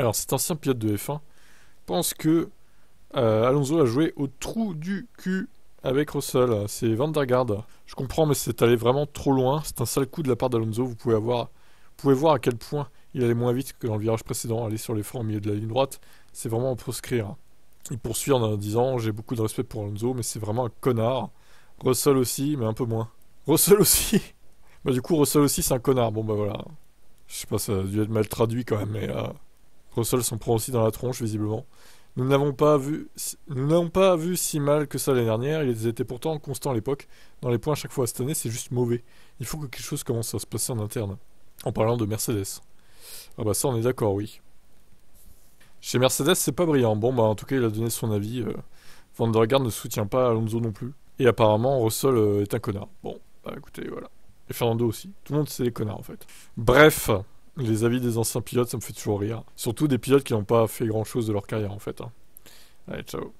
Alors cet ancien pilote de F1 pense que euh, Alonso a joué au trou du cul avec Russell. C'est Vandergaard. Je comprends, mais c'est allé vraiment trop loin. C'est un sale coup de la part d'Alonso. Vous pouvez avoir, pouvez voir à quel point il allait moins vite que dans le virage précédent. Aller sur les fronts au milieu de la ligne droite, c'est vraiment à proscrire. Il poursuit en disant J'ai beaucoup de respect pour Alonso, mais c'est vraiment un connard. Russell aussi, mais un peu moins. Russell aussi Bah, du coup, Russell aussi, c'est un connard. Bon, bah voilà. Je sais pas, ça a dû être mal traduit quand même, mais. Euh, Russell s'en prend aussi dans la tronche, visiblement. Nous n'avons pas vu, n'avons pas vu si mal que ça l'année dernière. Ils étaient pourtant constants à l'époque. Dans les points à chaque fois cette année, c'est juste mauvais. Il faut que quelque chose commence à se passer en interne. En parlant de Mercedes. Ah bah ça, on est d'accord, oui. Chez Mercedes, c'est pas brillant. Bon bah en tout cas, il a donné son avis. Euh, ne soutient pas Alonso non plus. Et apparemment, Russell euh, est un connard. Bon, bah écoutez, voilà. Et Fernando aussi. Tout le monde, c'est des connards en fait. Bref les avis des anciens pilotes, ça me fait toujours rire. Surtout des pilotes qui n'ont pas fait grand chose de leur carrière en fait. Hein. Allez, ciao.